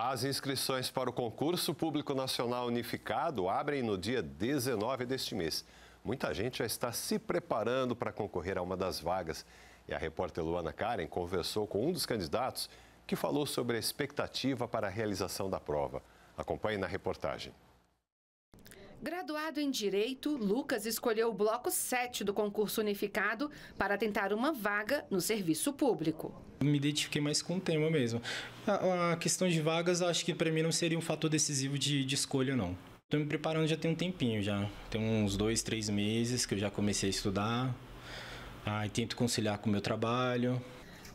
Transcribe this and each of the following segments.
As inscrições para o concurso público nacional unificado abrem no dia 19 deste mês. Muita gente já está se preparando para concorrer a uma das vagas. E a repórter Luana Karen conversou com um dos candidatos que falou sobre a expectativa para a realização da prova. Acompanhe na reportagem. Graduado em Direito, Lucas escolheu o bloco 7 do concurso unificado para tentar uma vaga no serviço público. Me identifiquei mais com o tema mesmo. A, a questão de vagas, acho que para mim não seria um fator decisivo de, de escolha, não. Estou me preparando já tem um tempinho já. Tem uns dois, três meses que eu já comecei a estudar. Aí tento conciliar com o meu trabalho.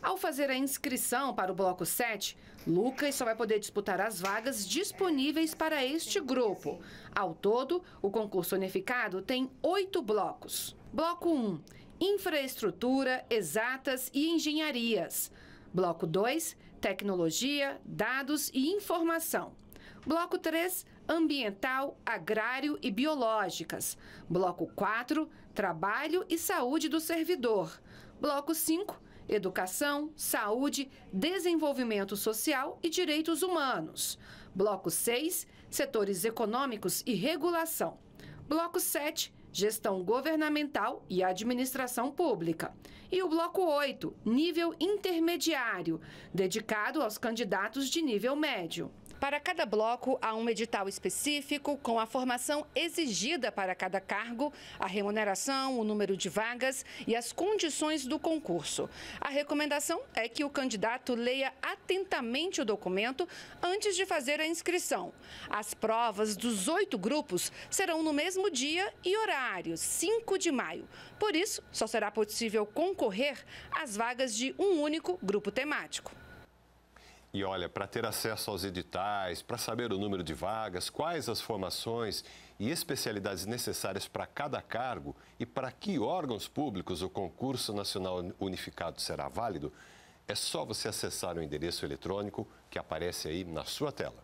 Ao fazer a inscrição para o Bloco 7, Lucas só vai poder disputar as vagas disponíveis para este grupo. Ao todo, o concurso unificado tem oito blocos. Bloco 1, Infraestrutura, Exatas e Engenharias. Bloco 2, Tecnologia, Dados e Informação. Bloco 3, Ambiental, Agrário e Biológicas. Bloco 4, Trabalho e Saúde do Servidor. Bloco 5, Educação, Saúde, Desenvolvimento Social e Direitos Humanos. Bloco 6, Setores Econômicos e Regulação. Bloco 7, Gestão Governamental e Administração Pública. E o bloco 8, Nível Intermediário, dedicado aos candidatos de nível médio. Para cada bloco, há um edital específico com a formação exigida para cada cargo, a remuneração, o número de vagas e as condições do concurso. A recomendação é que o candidato leia atentamente o documento antes de fazer a inscrição. As provas dos oito grupos serão no mesmo dia e horário, 5 de maio. Por isso, só será possível concorrer às vagas de um único grupo temático. E olha, para ter acesso aos editais, para saber o número de vagas, quais as formações e especialidades necessárias para cada cargo e para que órgãos públicos o concurso nacional unificado será válido, é só você acessar o endereço eletrônico que aparece aí na sua tela.